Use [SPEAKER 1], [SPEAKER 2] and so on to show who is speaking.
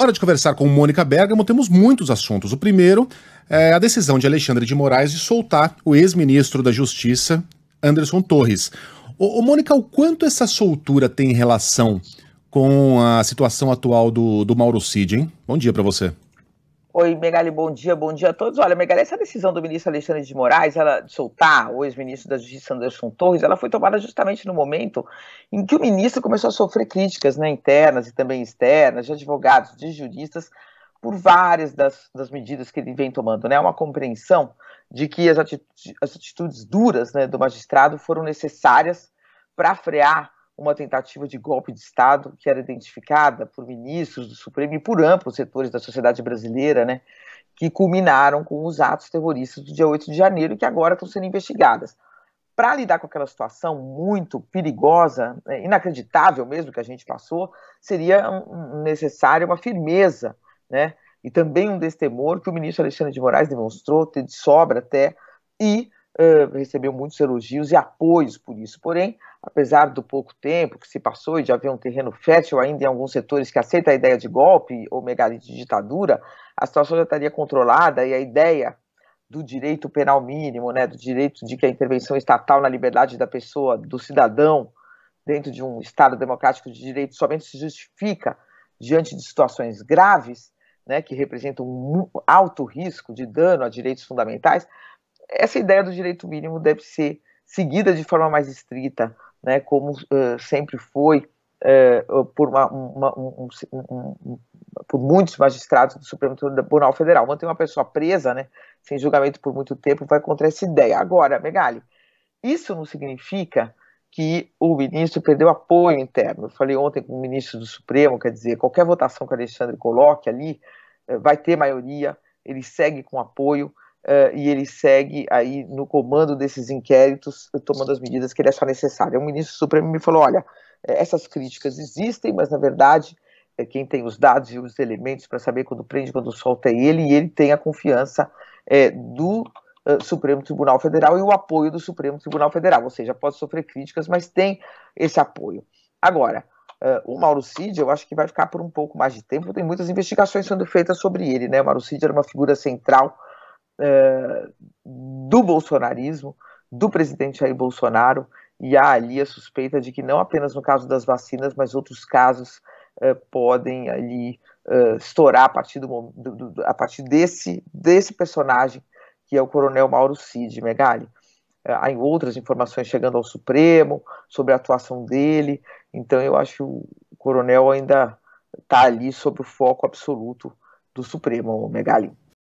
[SPEAKER 1] Hora de conversar com Mônica Bergamo, temos muitos assuntos. O primeiro é a decisão de Alexandre de Moraes de soltar o ex-ministro da Justiça, Anderson Torres. Ô, ô, Mônica, o quanto essa soltura tem relação com a situação atual do, do Mauro Cid, hein? Bom dia para você. Oi, Megali, bom dia, bom dia a todos. Olha, Megali, essa decisão do ministro Alexandre de Moraes, ela de soltar o ex-ministro da Justiça Anderson Torres, ela foi tomada justamente no momento em que o ministro começou a sofrer críticas né, internas e também externas, de advogados, de juristas, por várias das, das medidas que ele vem tomando. Né? É uma compreensão de que as atitudes, as atitudes duras né, do magistrado foram necessárias para frear uma tentativa de golpe de Estado que era identificada por ministros do Supremo e por amplos setores da sociedade brasileira, né, que culminaram com os atos terroristas do dia 8 de janeiro, e que agora estão sendo investigadas. Para lidar com aquela situação muito perigosa, é, inacreditável mesmo que a gente passou, seria necessária uma firmeza, né, e também um destemor que o ministro Alexandre de Moraes demonstrou ter de sobra até, e ah, recebeu muitos elogios e apoios por isso. Porém, apesar do pouco tempo que se passou e de haver um terreno fértil ainda em alguns setores que aceita a ideia de golpe ou megalite de ditadura, a situação já estaria controlada e a ideia do direito penal mínimo, né, do direito de que a intervenção estatal na liberdade da pessoa, do cidadão, dentro de um Estado democrático de direito, somente se justifica diante de situações graves, né, que representam um alto risco de dano a direitos fundamentais, essa ideia do direito mínimo deve ser seguida de forma mais estrita, né, como uh, sempre foi uh, por, uma, uma, um, um, um, por, muitos magistrados do Supremo Tribunal Federal. Manter uma pessoa presa, né, sem julgamento por muito tempo, vai contra essa ideia. Agora, Megali, isso não significa que o ministro perdeu apoio interno. Eu falei ontem com o ministro do Supremo, quer dizer, qualquer votação que o Alexandre coloque ali vai ter maioria, ele segue com apoio. Uh, e ele segue aí no comando desses inquéritos, tomando as medidas que ele achar necessário. O ministro Supremo me falou: olha, eh, essas críticas existem, mas na verdade eh, quem tem os dados e os elementos para saber quando prende, quando solta é ele, e ele tem a confiança é, do uh, Supremo Tribunal Federal e o apoio do Supremo Tribunal Federal, ou seja, pode sofrer críticas, mas tem esse apoio. Agora, uh, o Mauro Cid, eu acho que vai ficar por um pouco mais de tempo, tem muitas investigações sendo feitas sobre ele, né? O Mauro Cid era uma figura central é, do bolsonarismo, do presidente Jair Bolsonaro, e há ali a suspeita de que não apenas no caso das vacinas, mas outros casos é, podem ali é, estourar a partir, do, do, do, a partir desse, desse personagem que é o coronel Mauro Cid Megali. É, há outras informações chegando ao Supremo sobre a atuação dele, então eu acho que o coronel ainda está ali sob o foco absoluto do Supremo, Megali.